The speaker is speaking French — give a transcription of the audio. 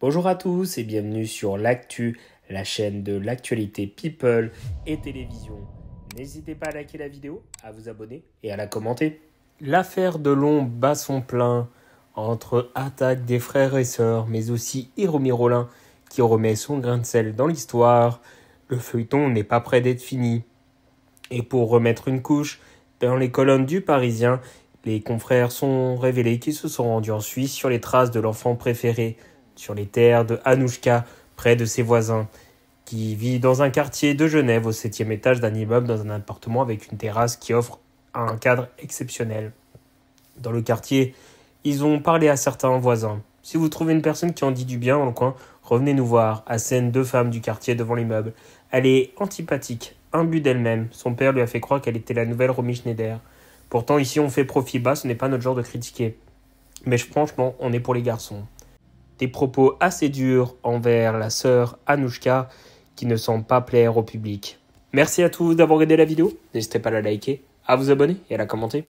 Bonjour à tous et bienvenue sur l'actu, la chaîne de l'actualité people et télévision. N'hésitez pas à liker la vidéo, à vous abonner et à la commenter. L'affaire de Long bat son plein entre attaque des frères et sœurs, mais aussi Hiromi Rollin qui remet son grain de sel dans l'histoire. Le feuilleton n'est pas près d'être fini. Et pour remettre une couche, dans les colonnes du Parisien, les confrères sont révélés qu'ils se sont rendus en Suisse sur les traces de l'enfant préféré sur les terres de Hanouchka, près de ses voisins, qui vit dans un quartier de Genève au septième étage d'un immeuble dans un appartement avec une terrasse qui offre un cadre exceptionnel. Dans le quartier, ils ont parlé à certains voisins. Si vous trouvez une personne qui en dit du bien dans le coin, revenez nous voir. À scène, deux femmes du quartier devant l'immeuble. Elle est antipathique, imbue d'elle-même. Son père lui a fait croire qu'elle était la nouvelle Romy Schneider. Pourtant, ici, on fait profit bas, ce n'est pas notre genre de critiquer. Mais franchement, on est pour les garçons des propos assez durs envers la sœur Anouchka qui ne semble pas plaire au public. Merci à tous d'avoir regardé la vidéo, n'hésitez pas à la liker, à vous abonner et à la commenter.